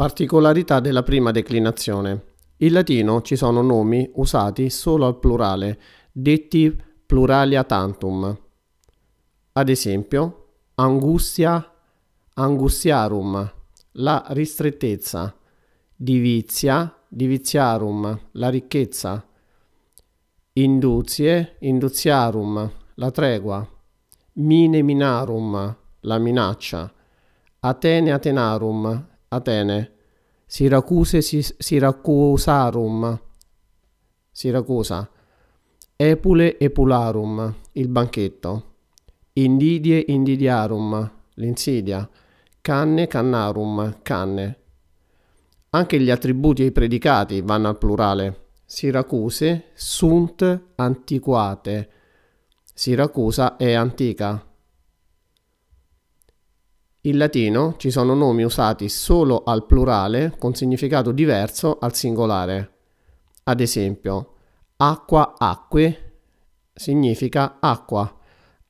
Particolarità della prima declinazione. In latino ci sono nomi usati solo al plurale, detti pluralia tantum. Ad esempio, angustia, angustiarum, la ristrettezza, divizia, diviziarum, la ricchezza, induzie, induziarum, la tregua, mine minarum, la minaccia, atene atenarum, Atene, Siracuse Siracusarum, Siracusa, Epule Epularum, il banchetto, Indidie Indidiarum, l'insidia, Canne Cannarum, canne. Anche gli attributi e i predicati vanno al plurale. Siracuse sunt antiquate. Siracusa è antica. In latino ci sono nomi usati solo al plurale con significato diverso al singolare. Ad esempio, acqua acque significa acqua,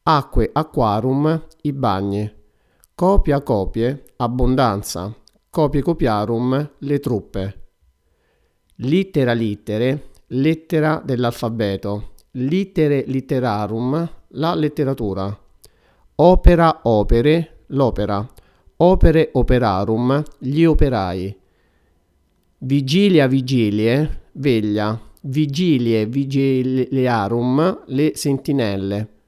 acque aquarum i bagni, copia copie abbondanza, copie copiarum le truppe. Littera littere, lettera dell'alfabeto, littere litterarum la letteratura, opera opere l'opera, opere operarum, gli operai, vigilia vigilie, veglia, vigilie vigiliarum, le sentinelle.